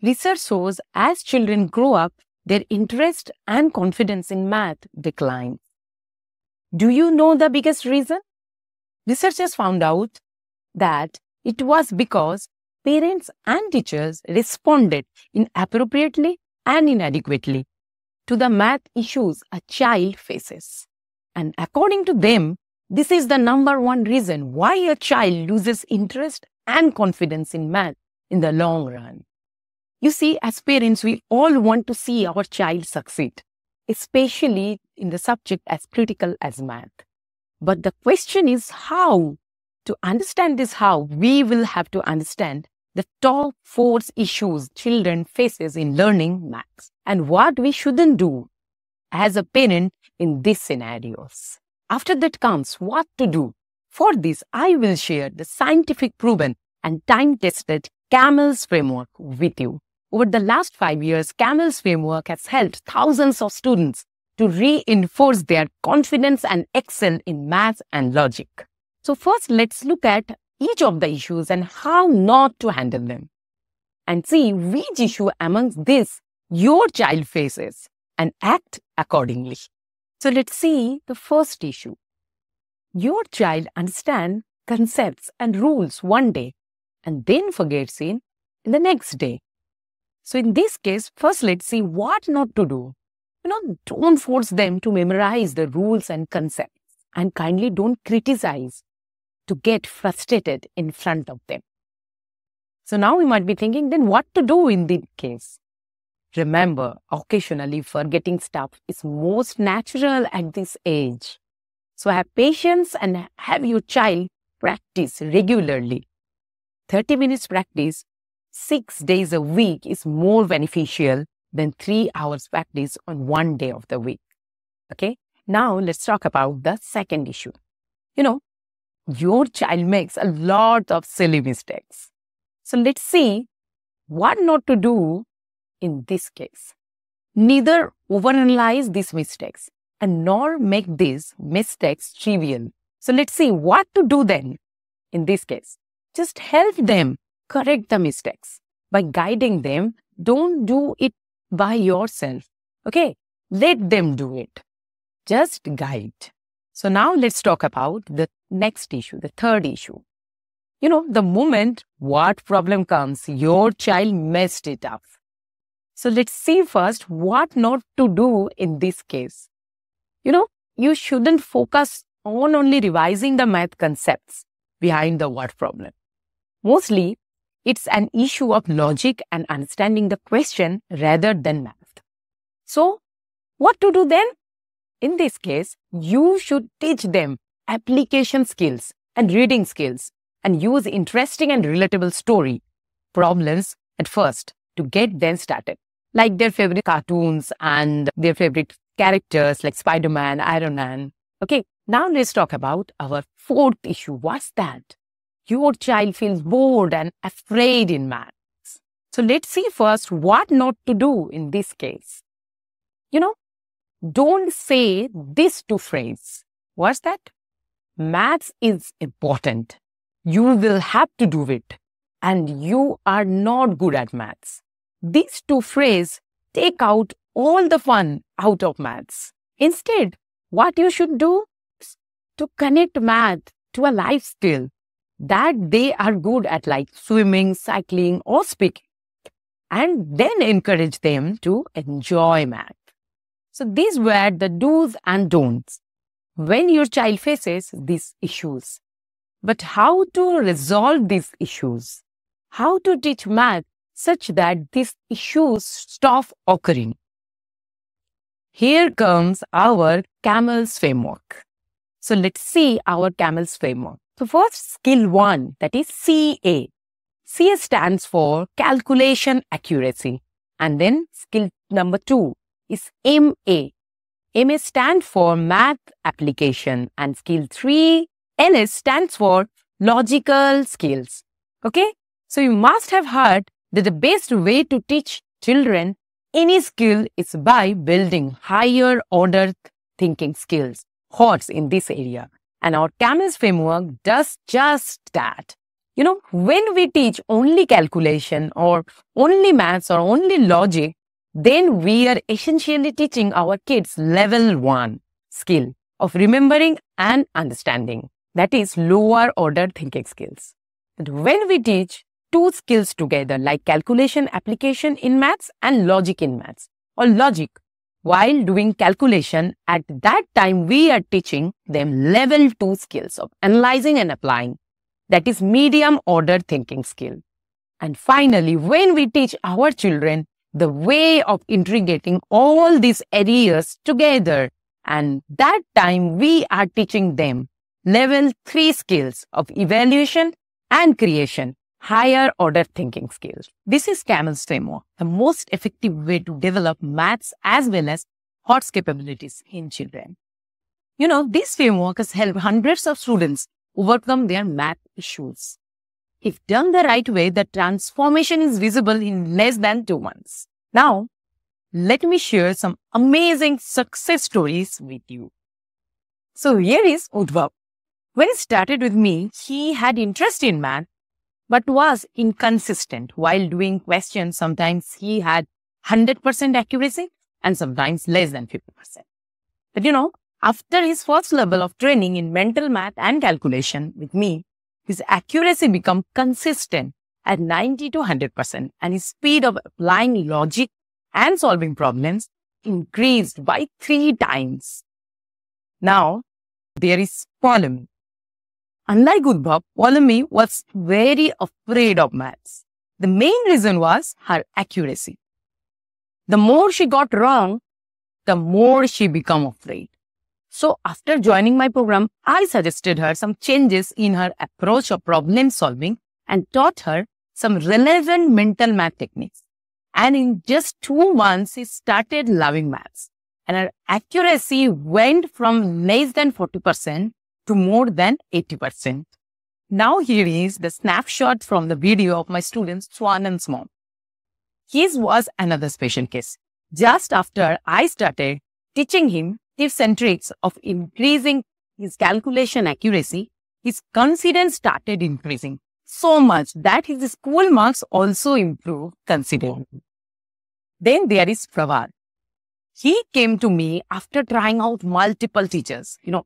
Research shows as children grow up, their interest and confidence in math decline. Do you know the biggest reason? Researchers found out that it was because parents and teachers responded inappropriately and inadequately to the math issues a child faces. And according to them, this is the number one reason why a child loses interest and confidence in math in the long run. You see, as parents, we all want to see our child succeed, especially in the subject as critical as math. But the question is how? To understand this how, we will have to understand the top four issues children faces in learning maths and what we shouldn't do as a parent in these scenarios. After that comes what to do. For this, I will share the scientific proven and time tested CAMELS framework with you. Over the last five years, CAMEL's framework has helped thousands of students to reinforce their confidence and excel in math and logic. So first, let's look at each of the issues and how not to handle them. And see which issue amongst this your child faces and act accordingly. So let's see the first issue. Your child understands concepts and rules one day and then forgets it in the next day. So in this case, first let's see what not to do. You know, don't force them to memorize the rules and concepts and kindly don't criticize to get frustrated in front of them. So now we might be thinking then what to do in this case. Remember, occasionally forgetting stuff is most natural at this age. So have patience and have your child practice regularly. 30 minutes practice six days a week is more beneficial than three hours practice on one day of the week. Okay, now let's talk about the second issue. You know, your child makes a lot of silly mistakes. So let's see what not to do in this case. Neither overanalyze these mistakes and nor make these mistakes trivial. So let's see what to do then in this case. Just help them correct the mistakes by guiding them. Don't do it by yourself. Okay, let them do it. Just guide. So now let's talk about the next issue, the third issue. You know, the moment what problem comes, your child messed it up. So let's see first what not to do in this case. You know, you shouldn't focus on only revising the math concepts behind the what problem. Mostly, it's an issue of logic and understanding the question rather than math. So, what to do then? In this case, you should teach them application skills and reading skills and use interesting and relatable story problems at first to get them started. Like their favorite cartoons and their favorite characters like Spider Man, Iron Man. Okay, now let's talk about our fourth issue. What's that? your child feels bored and afraid in maths. So let's see first what not to do in this case. You know, don't say this to phrase. What's that? Maths is important. You will have to do it. And you are not good at maths. These two phrases take out all the fun out of maths. Instead, what you should do is to connect math to a life skill that they are good at like swimming, cycling, or speaking, and then encourage them to enjoy math. So these were the do's and don'ts when your child faces these issues. But how to resolve these issues? How to teach math such that these issues stop occurring? Here comes our CAMELS framework. So let's see our CAMELS framework. So first, skill one, that is CA. CA stands for calculation accuracy. And then skill number two is MA. MA stands for math application. And skill three, LS stands for logical skills. Okay. So you must have heard that the best way to teach children any skill is by building higher order thinking skills hordes in this area. And our CAMELS framework does just that. You know, when we teach only calculation or only maths or only logic, then we are essentially teaching our kids level one skill of remembering and understanding. That is lower order thinking skills. But when we teach two skills together, like calculation application in maths and logic in maths, or logic while doing calculation, at that time we are teaching them level 2 skills of analyzing and applying, that is medium order thinking skill. And finally, when we teach our children the way of integrating all these areas together, and that time we are teaching them level 3 skills of evaluation and creation higher order thinking skills. This is Camel's framework, the most effective way to develop maths as well as HOTS capabilities in children. You know, this framework has helped hundreds of students overcome their math issues. If done the right way, the transformation is visible in less than two months. Now, let me share some amazing success stories with you. So here is Udvav. When he started with me, he had interest in math but was inconsistent while doing questions. Sometimes he had 100% accuracy and sometimes less than 50%. But you know, after his first level of training in mental math and calculation with me, his accuracy became consistent at 90 to 100% and his speed of applying logic and solving problems increased by three times. Now, there is problem. Unlike Udbhav, Ptolemy was very afraid of maths. The main reason was her accuracy. The more she got wrong, the more she became afraid. So after joining my program, I suggested her some changes in her approach of problem solving and taught her some relevant mental math techniques. And in just two months, she started loving maths and her accuracy went from less than 40% to more than 80%. Now here is the snapshot from the video of my student and mom. His was another special case. Just after I started teaching him tips and tricks of increasing his calculation accuracy, his confidence started increasing so much that his school marks also improved considerably. Then there is Pravad. He came to me after trying out multiple teachers, you know,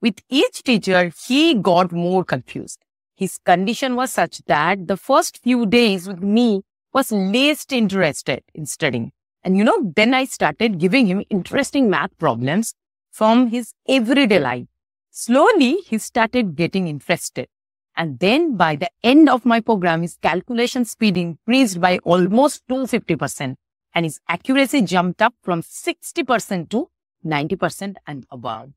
with each teacher, he got more confused. His condition was such that the first few days with me was least interested in studying. And you know, then I started giving him interesting math problems from his everyday life. Slowly, he started getting interested. And then by the end of my program, his calculation speed increased by almost 250% and his accuracy jumped up from 60% to 90% and above.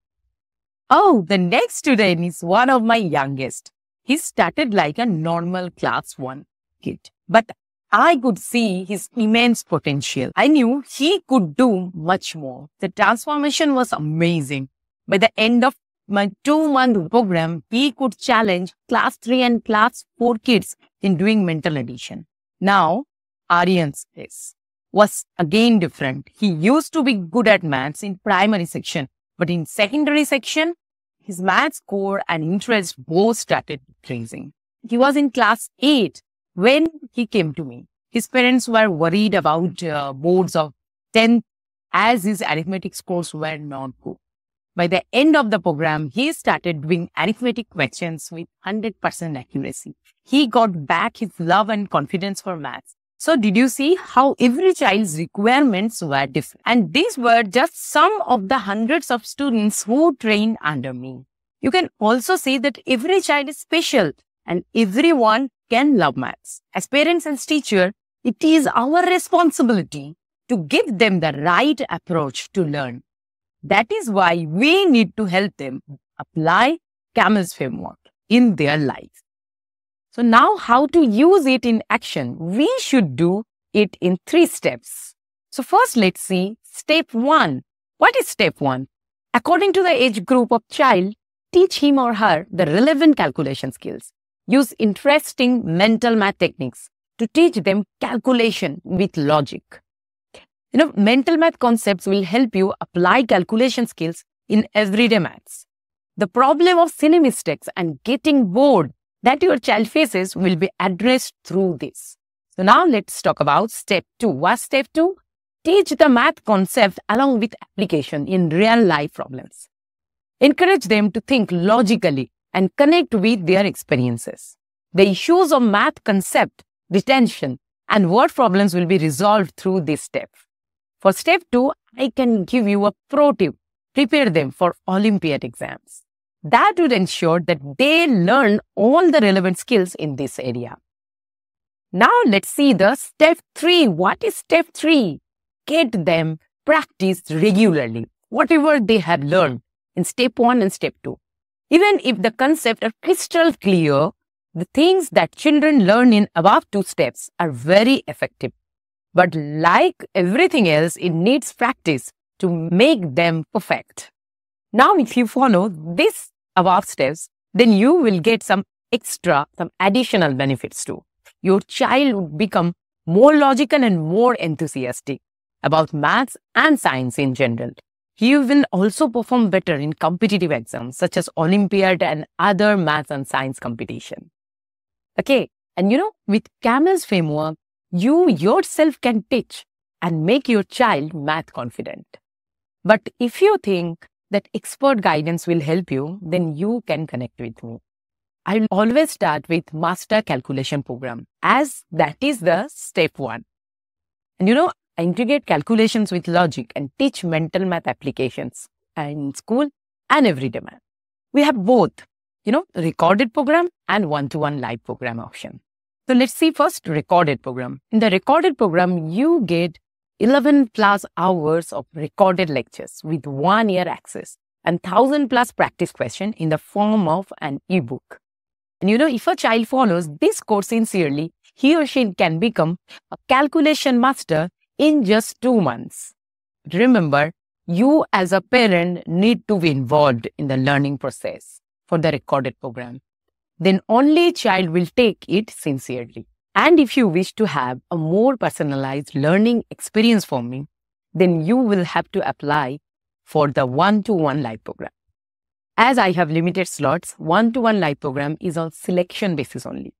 Oh, the next student is one of my youngest. He started like a normal class one kid, but I could see his immense potential. I knew he could do much more. The transformation was amazing. By the end of my two month program, he could challenge class three and class four kids in doing mental addition. Now, Aryan's case was again different. He used to be good at maths in primary section, but in secondary section, his math score and interest both started increasing. He was in class 8 when he came to me. His parents were worried about uh, boards of 10th as his arithmetic scores were not good. By the end of the program, he started doing arithmetic questions with 100% accuracy. He got back his love and confidence for maths. So did you see how every child's requirements were different? And these were just some of the hundreds of students who trained under me. You can also see that every child is special and everyone can love maths. As parents and teacher, it is our responsibility to give them the right approach to learn. That is why we need to help them apply CAMEL's framework in their life. So now how to use it in action? We should do it in three steps. So first let's see step one. What is step one? According to the age group of child, teach him or her the relevant calculation skills. Use interesting mental math techniques to teach them calculation with logic. You know, mental math concepts will help you apply calculation skills in everyday maths. The problem of silly mistakes and getting bored that your child faces will be addressed through this. So now let's talk about step two. What's step two? Teach the math concept along with application in real life problems. Encourage them to think logically and connect with their experiences. The issues of math concept, retention, and word problems will be resolved through this step. For step two, I can give you a pro tip. Prepare them for Olympiad exams. That would ensure that they learn all the relevant skills in this area. Now let's see the step three. What is step three? Get them practice regularly, whatever they have learned in step one and step two. Even if the concepts are crystal clear, the things that children learn in above two steps are very effective. But like everything else, it needs practice to make them perfect. Now, if you follow this above steps, then you will get some extra, some additional benefits too. Your child would become more logical and more enthusiastic about maths and science in general. He will also perform better in competitive exams such as Olympiad and other maths and science competition. Okay, and you know, with CAMEL's framework, you yourself can teach and make your child math confident. But if you think that expert guidance will help you, then you can connect with me. I'll always start with master calculation program as that is the step one. And you know, I integrate calculations with logic and teach mental math applications uh, in school and everyday math. We have both, you know, recorded program and one-to-one live program option. So let's see first recorded program. In the recorded program, you get 11 plus hours of recorded lectures with one year access and 1000 plus practice questions in the form of an ebook. And you know, if a child follows this course sincerely, he or she can become a calculation master in just two months. Remember, you as a parent need to be involved in the learning process for the recorded program. Then only child will take it sincerely. And if you wish to have a more personalized learning experience for me, then you will have to apply for the one-to-one live program. As I have limited slots, one-to-one live program is on selection basis only.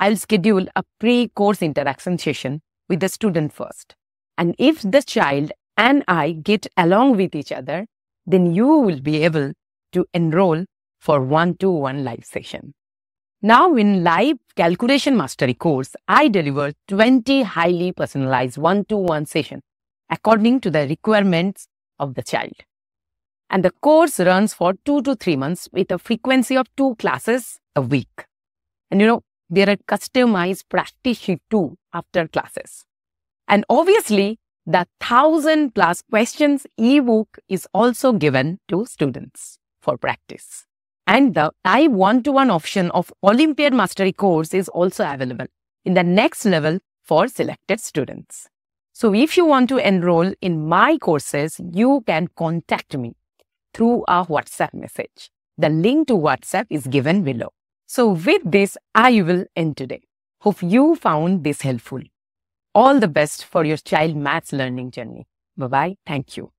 I'll schedule a pre-course interaction session with the student first. And if the child and I get along with each other, then you will be able to enroll for one-to-one live session. Now in live calculation mastery course, I deliver 20 highly personalized one-to-one session according to the requirements of the child. And the course runs for two to three months with a frequency of two classes a week. And you know, there are customized practice sheet too after classes. And obviously, the thousand plus questions ebook is also given to students for practice. And the Type 1 to 1 option of Olympiad Mastery course is also available in the next level for selected students. So if you want to enroll in my courses, you can contact me through a WhatsApp message. The link to WhatsApp is given below. So with this, I will end today. Hope you found this helpful. All the best for your child maths learning journey. Bye bye. Thank you.